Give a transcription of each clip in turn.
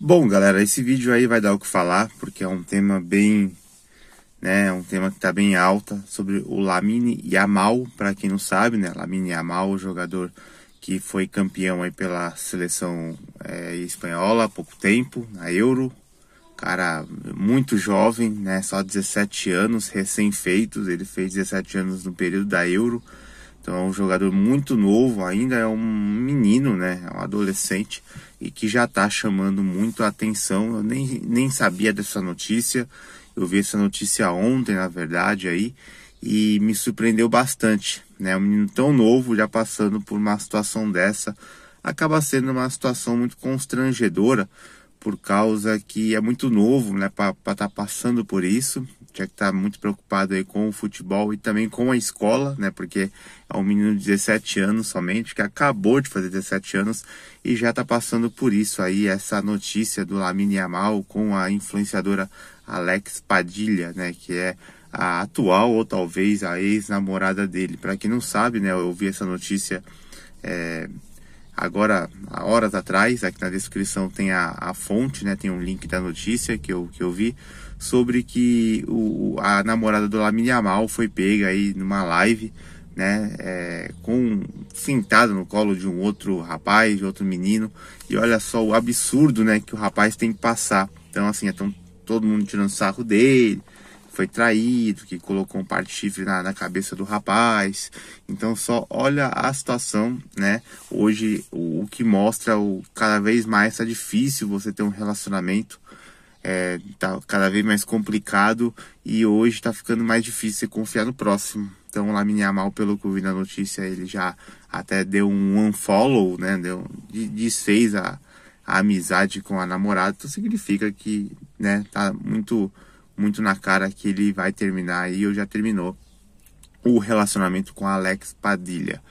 Bom, galera, esse vídeo aí vai dar o que falar, porque é um tema bem, né, um tema que está bem alta sobre o Lamine Yamal, para quem não sabe, né, Lamine Yamal, jogador que foi campeão aí pela seleção é, espanhola há pouco tempo, na Euro, cara muito jovem, né, só 17 anos, recém-feitos, ele fez 17 anos no período da Euro, então é um jogador muito novo, ainda é um menino, né? É um adolescente e que já está chamando muito a atenção. Eu nem, nem sabia dessa notícia. Eu vi essa notícia ontem, na verdade, aí, e me surpreendeu bastante, né? Um menino tão novo já passando por uma situação dessa acaba sendo uma situação muito constrangedora por causa que é muito novo, né, para estar tá passando por isso tinha que está muito preocupado aí com o futebol e também com a escola, né? Porque é um menino de 17 anos somente, que acabou de fazer 17 anos e já está passando por isso aí, essa notícia do Lamine Yamal com a influenciadora Alex Padilha, né? Que é a atual ou talvez a ex-namorada dele. Para quem não sabe, né? Eu vi essa notícia é, agora, horas atrás, aqui na descrição tem a, a fonte, né? Tem um link da notícia que eu, que eu vi sobre que o, a namorada do Lamine Amal foi pega aí numa live, né, é, com sentada no colo de um outro rapaz, de outro menino, e olha só o absurdo, né, que o rapaz tem que passar. Então assim, então todo mundo tirando sarro dele, foi traído, que colocou um par de chifre na, na, cabeça do rapaz. Então só olha a situação, né? Hoje o, o que mostra o cada vez mais é difícil você ter um relacionamento é, tá cada vez mais complicado e hoje tá ficando mais difícil você confiar no próximo. Então, lá mal pelo que eu vi na notícia, ele já até deu um unfollow, né? Deu, desfez a, a amizade com a namorada. Então, significa que, né, tá muito, muito na cara que ele vai terminar e eu já terminou o relacionamento com a Alex Padilha.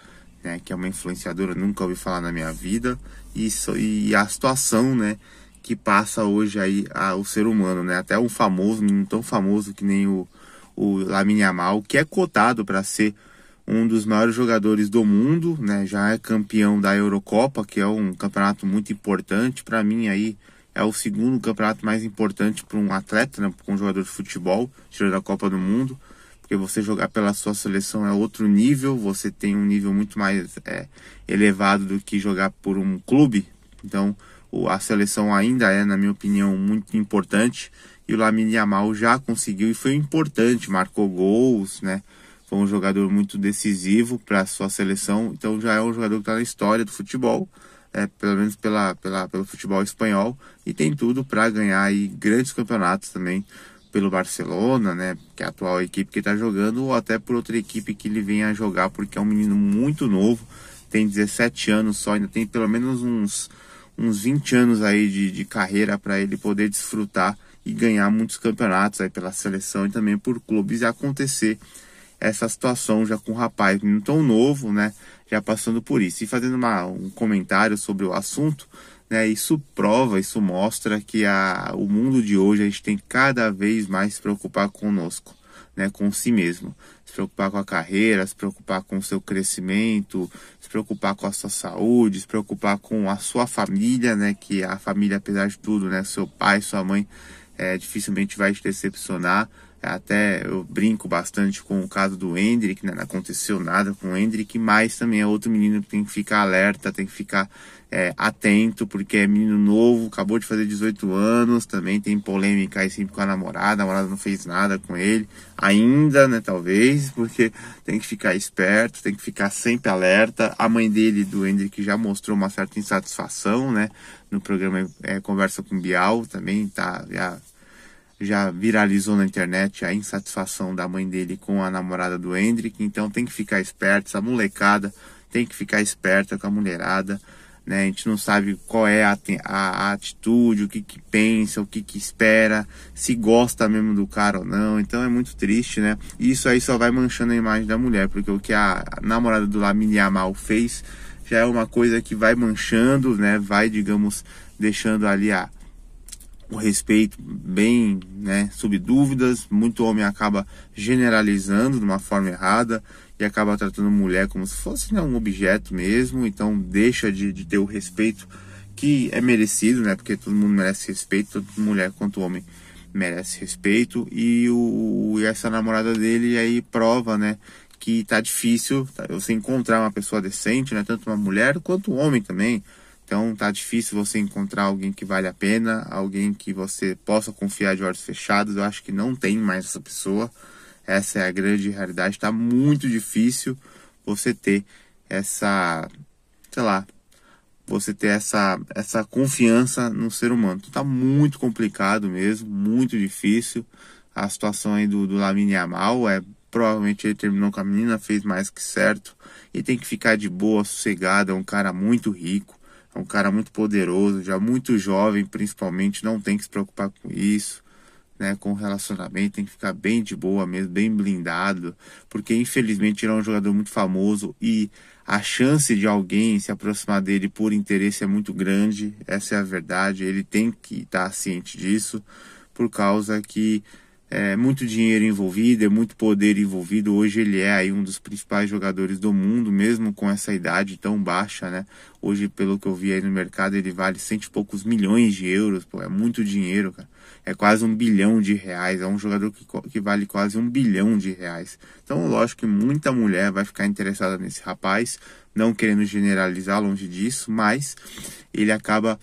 Né, que é uma influenciadora, nunca ouvi falar na minha vida, e, e a situação, né, que passa hoje aí a, o ser humano, né? Até um famoso, não tão famoso que nem o, o Lamine Amal, que é cotado para ser um dos maiores jogadores do mundo, né? Já é campeão da Eurocopa, que é um campeonato muito importante para mim aí. É o segundo campeonato mais importante para um atleta, né? Para um jogador de futebol, tirando a Copa do Mundo, porque você jogar pela sua seleção é outro nível. Você tem um nível muito mais é, elevado do que jogar por um clube. Então, a seleção ainda é, na minha opinião, muito importante. E o Lamine Yamal já conseguiu e foi importante, marcou gols, né? Foi um jogador muito decisivo para a sua seleção, então já é um jogador que está na história do futebol, é, pelo menos pela, pela, pelo futebol espanhol, e tem tudo para ganhar aí grandes campeonatos também pelo Barcelona, né? Que é a atual equipe que está jogando, ou até por outra equipe que ele venha jogar, porque é um menino muito novo, tem 17 anos só, ainda tem pelo menos uns uns 20 anos aí de, de carreira para ele poder desfrutar e ganhar muitos campeonatos aí pela seleção e também por clubes e acontecer essa situação já com um rapaz não tão novo, né? Já passando por isso. E fazendo uma, um comentário sobre o assunto, né? Isso prova, isso mostra que a, o mundo de hoje a gente tem cada vez mais se preocupar conosco né, com si mesmo. Se preocupar com a carreira, se preocupar com o seu crescimento, se preocupar com a sua saúde, se preocupar com a sua família, né, que a família, apesar de tudo, né, seu pai, sua mãe, é, dificilmente vai te decepcionar. Até eu brinco bastante com o caso do Hendrick, né? Não aconteceu nada com o Hendrick, mas também é outro menino que tem que ficar alerta, tem que ficar é, atento, porque é menino novo, acabou de fazer 18 anos, também tem polêmica aí sempre com a namorada, a namorada não fez nada com ele, ainda, né? Talvez, porque tem que ficar esperto, tem que ficar sempre alerta. A mãe dele, do Hendrick, já mostrou uma certa insatisfação, né? No programa é, Conversa com Bial também, tá? Já já viralizou na internet a insatisfação da mãe dele com a namorada do Hendrick, então tem que ficar esperto, essa molecada tem que ficar esperta com a mulherada, né? A gente não sabe qual é a, a, a atitude, o que que pensa, o que que espera, se gosta mesmo do cara ou não, então é muito triste, né? E isso aí só vai manchando a imagem da mulher, porque o que a namorada do Lamine Yamal fez já é uma coisa que vai manchando, né? Vai, digamos, deixando ali a o respeito bem né, sob dúvidas. Muito homem acaba generalizando de uma forma errada e acaba tratando mulher como se fosse né, um objeto mesmo. Então deixa de, de, ter o respeito que é merecido, né? Porque todo mundo merece respeito, tanto mulher quanto homem merece respeito. E, o, e essa namorada dele aí prova, né? Que tá difícil tá, você encontrar uma pessoa decente, né? Tanto uma mulher quanto um homem também então tá difícil você encontrar alguém que vale a pena, alguém que você possa confiar de olhos fechados. Eu acho que não tem mais essa pessoa. Essa é a grande realidade. Tá muito difícil você ter essa, sei lá, você ter essa essa confiança no ser humano. Então, tá muito complicado mesmo, muito difícil. A situação aí do, do Lamine Yamal é provavelmente ele terminou com a menina, fez mais que certo e tem que ficar de boa, sossegado. É um cara muito rico é um cara muito poderoso, já muito jovem, principalmente, não tem que se preocupar com isso, né? Com relacionamento, tem que ficar bem de boa mesmo, bem blindado, porque infelizmente ele é um jogador muito famoso e a chance de alguém se aproximar dele por interesse é muito grande, essa é a verdade, ele tem que estar ciente disso, por causa que é muito dinheiro envolvido, é muito poder envolvido. Hoje ele é aí um dos principais jogadores do mundo, mesmo com essa idade tão baixa, né? Hoje, pelo que eu vi aí no mercado, ele vale cento e poucos milhões de euros, pô, é muito dinheiro, cara. É quase um bilhão de reais, é um jogador que, que vale quase um bilhão de reais. Então, lógico que muita mulher vai ficar interessada nesse rapaz, não querendo generalizar longe disso, mas ele acaba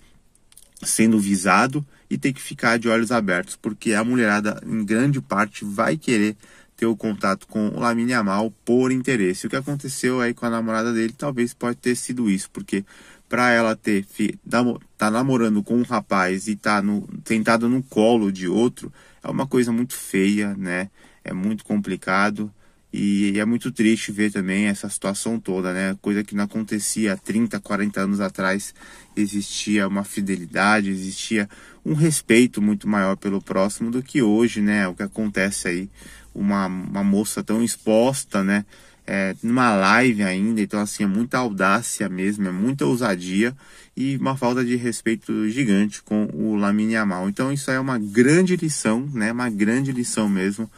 sendo visado e ter que ficar de olhos abertos, porque a mulherada, em grande parte, vai querer ter o contato com o Lamine Amal por interesse. O que aconteceu aí com a namorada dele talvez pode ter sido isso, porque para ela ter tá namorando com um rapaz e tá no, no colo de outro, é uma coisa muito feia, né? É muito complicado. E é muito triste ver também essa situação toda, né? Coisa que não acontecia há 30, 40 anos atrás. Existia uma fidelidade, existia um respeito muito maior pelo próximo do que hoje, né? O que acontece aí, uma, uma moça tão exposta, né? É, numa live ainda, então assim, é muita audácia mesmo, é muita ousadia e uma falta de respeito gigante com o Lamine Amal. Então isso aí é uma grande lição, né? Uma grande lição mesmo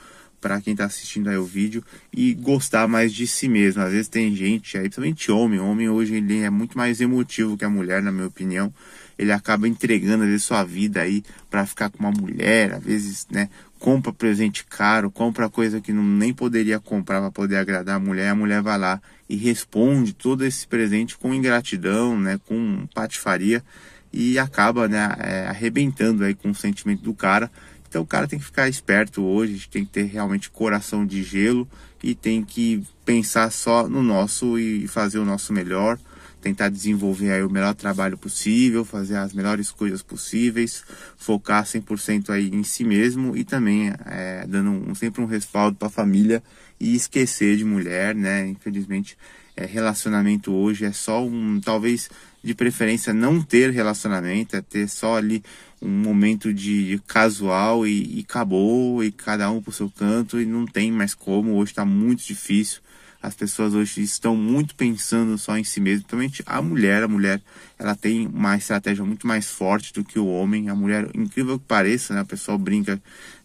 para quem está assistindo aí o vídeo e gostar mais de si mesmo. Às vezes tem gente aí, principalmente homem, homem hoje ele é muito mais emotivo que a mulher, na minha opinião. Ele acaba entregando às sua vida aí para ficar com uma mulher, às vezes, né, compra presente caro, compra coisa que não, nem poderia comprar para poder agradar a mulher, a mulher vai lá e responde todo esse presente com ingratidão, né, com patifaria e acaba, né, é, arrebentando aí com o sentimento do cara então o cara tem que ficar esperto hoje, tem que ter realmente coração de gelo e tem que pensar só no nosso e fazer o nosso melhor, tentar desenvolver aí o melhor trabalho possível, fazer as melhores coisas possíveis, focar 100% aí em si mesmo e também é, dando um, sempre um respaldo para a família e esquecer de mulher, né? Infelizmente é, relacionamento hoje, é só um, talvez de preferência não ter relacionamento, é ter só ali um momento de, casual e, e, acabou, e cada um pro seu canto e não tem mais como, hoje está muito difícil. As pessoas hoje estão muito pensando só em si mesmo, principalmente a mulher. A mulher ela tem uma estratégia muito mais forte do que o homem. A mulher, incrível que pareça, né? O pessoal brinca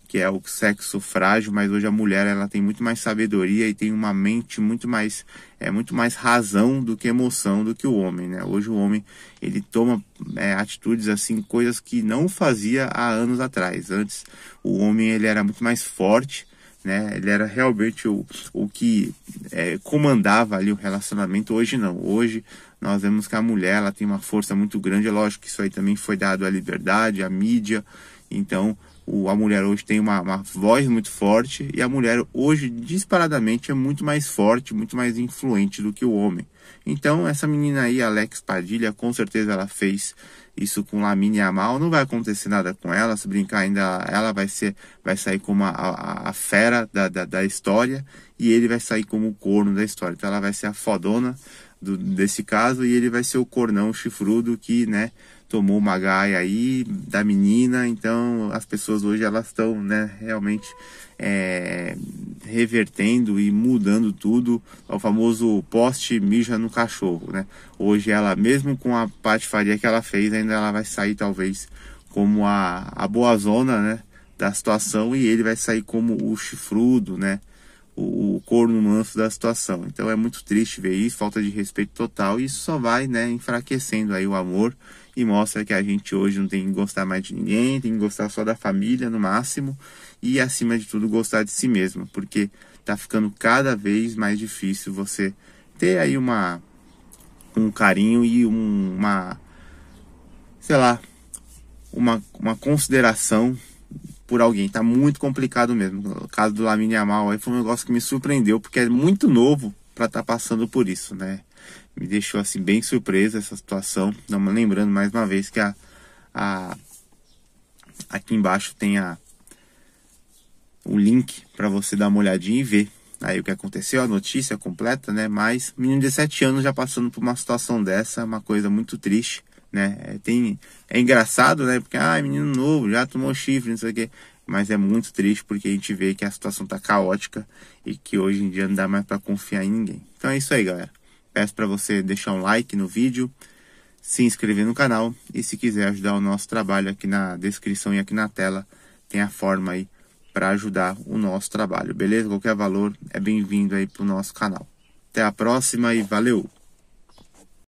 que é o sexo frágil, mas hoje a mulher ela tem muito mais sabedoria e tem uma mente muito mais é muito mais razão do que emoção do que o homem, né? Hoje o homem ele toma é, atitudes assim, coisas que não fazia há anos atrás. Antes o homem ele era muito mais forte, né? Ele era realmente o, o que é, comandava ali o relacionamento. Hoje não. Hoje nós vemos que a mulher ela tem uma força muito grande. É lógico que isso aí também foi dado à liberdade, à mídia. Então o, a mulher hoje tem uma, uma voz muito forte e a mulher hoje disparadamente é muito mais forte, muito mais influente do que o homem. Então essa menina aí, Alex Padilha, com certeza ela fez isso com Lamine Amal, não vai acontecer nada com ela, se brincar ainda ela vai ser vai sair como a, a, a fera da, da, da, história e ele vai sair como o corno da história, então ela vai ser a fodona do, desse caso e ele vai ser o cornão chifrudo que, né, tomou uma gaia aí da menina, então as pessoas hoje elas estão né, realmente é, revertendo e mudando tudo ao é famoso poste mija no cachorro, né? Hoje ela, mesmo com a patifaria que ela fez, ainda ela vai sair talvez como a, a boa zona, né? Da situação e ele vai sair como o chifrudo, né? o, o corno manso da situação. Então é muito triste ver isso, falta de respeito total, e isso só vai né, enfraquecendo aí o amor e mostra que a gente hoje não tem que gostar mais de ninguém, tem que gostar só da família no máximo e acima de tudo gostar de si mesmo, porque tá ficando cada vez mais difícil você ter aí uma um carinho e um, uma sei lá, uma, uma consideração por alguém. Tá muito complicado mesmo. O caso do Lamine Amal aí foi um negócio que me surpreendeu, porque é muito novo para estar tá passando por isso, né? Me deixou assim bem surpresa essa situação. Não, lembrando mais uma vez que a, a aqui embaixo tem a o link para você dar uma olhadinha e ver aí o que aconteceu, a notícia completa, né? Mas menino de 7 anos já passando por uma situação dessa, é uma coisa muito triste né? É, tem, é engraçado, né? Porque, ah, menino novo, já tomou chifre, não sei o quê. Mas é muito triste porque a gente vê que a situação tá caótica e que hoje em dia não dá mais para confiar em ninguém. Então é isso aí, galera. Peço para você deixar um like no vídeo, se inscrever no canal e se quiser ajudar o nosso trabalho aqui na descrição e aqui na tela, tem a forma aí para ajudar o nosso trabalho, beleza? Qualquer valor é bem-vindo aí pro nosso canal. Até a próxima e valeu!